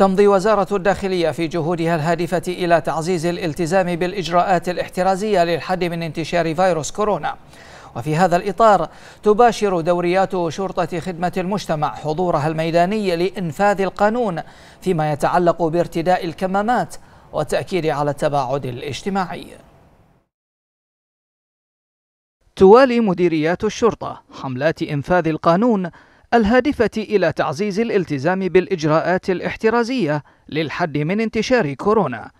تمضي وزارة الداخلية في جهودها الهادفة إلى تعزيز الالتزام بالإجراءات الاحترازية للحد من انتشار فيروس كورونا وفي هذا الإطار تباشر دوريات شرطة خدمة المجتمع حضورها الميداني لإنفاذ القانون فيما يتعلق بارتداء الكمامات والتأكيد على التباعد الاجتماعي توالي مديريات الشرطة حملات إنفاذ القانون الهادفة إلى تعزيز الالتزام بالإجراءات الاحترازية للحد من انتشار كورونا.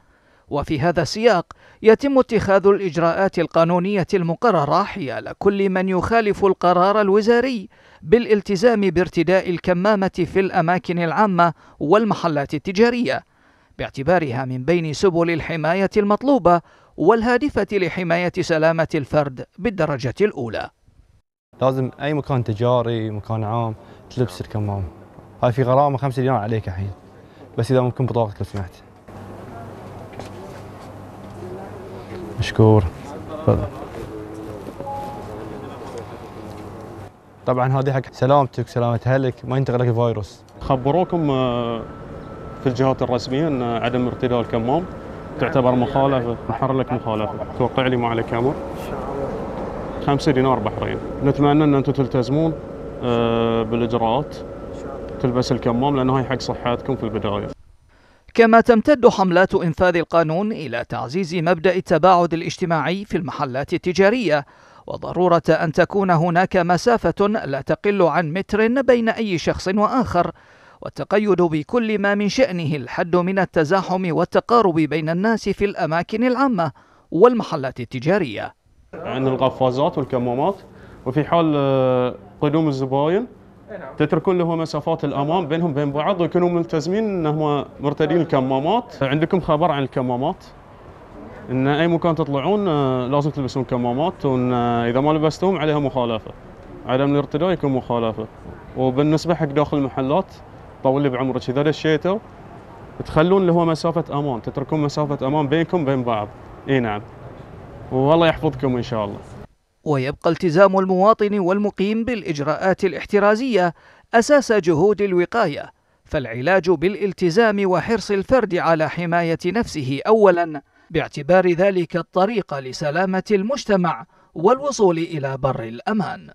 وفي هذا السياق يتم اتخاذ الإجراءات القانونية المقررة حيال كل من يخالف القرار الوزاري بالالتزام بارتداء الكمامة في الأماكن العامة والمحلات التجارية، باعتبارها من بين سبل الحماية المطلوبة والهادفة لحماية سلامة الفرد بالدرجة الأولى. لازم اي مكان تجاري مكان عام تلبس نعم. الكمامه هاي في غرامه 5 دينار عليك الحين بس اذا ممكن بطاقتك لو سمحت مشكور طبعا هذه حق سلامتك سلامة اهلك ما ينتقل لك الفيروس خبروكم آه، في الجهات الرسميه ان عدم ارتداء الكمام تعتبر مخالفه محرر لك مخالفه توقع لي ما عليك امر 5 دينار بحرين نتمنى ان انتم تلتزمون آه، بالاجراءات تلبس الكمام لانه هي حق صحتكم في البدايه كما تمتد حملات انفاذ القانون الى تعزيز مبدا التباعد الاجتماعي في المحلات التجاريه وضروره ان تكون هناك مسافه لا تقل عن متر بين اي شخص واخر والتقيد بكل ما من شأنه الحد من التزاحم والتقارب بين الناس في الأماكن العامة والمحلات التجارية عندنا القفازات والكمامات وفي حال آه، قدوم الزباين نعم. تتركون اللي هو مسافات الامام بينهم بين بعض ويكونوا ملتزمين انهم مرتدين الكمامات عندكم خبر عن الكمامات ان اي مكان تطلعون آه، لازم تلبسون كمامات وان آه، اذا ما لبستوهم عليها مخالفه عدم الارتداء يكون مخالفه وبالنسبه حق داخل المحلات لي بعمرك اذا دشيتوا تخلون اللي هو مسافه امان تتركون مسافه امان بينكم بين بعض اي نعم والله يحفظكم إن شاء الله ويبقى التزام المواطن والمقيم بالإجراءات الاحترازية أساس جهود الوقاية فالعلاج بالالتزام وحرص الفرد على حماية نفسه أولاً باعتبار ذلك الطريق لسلامة المجتمع والوصول إلى بر الأمان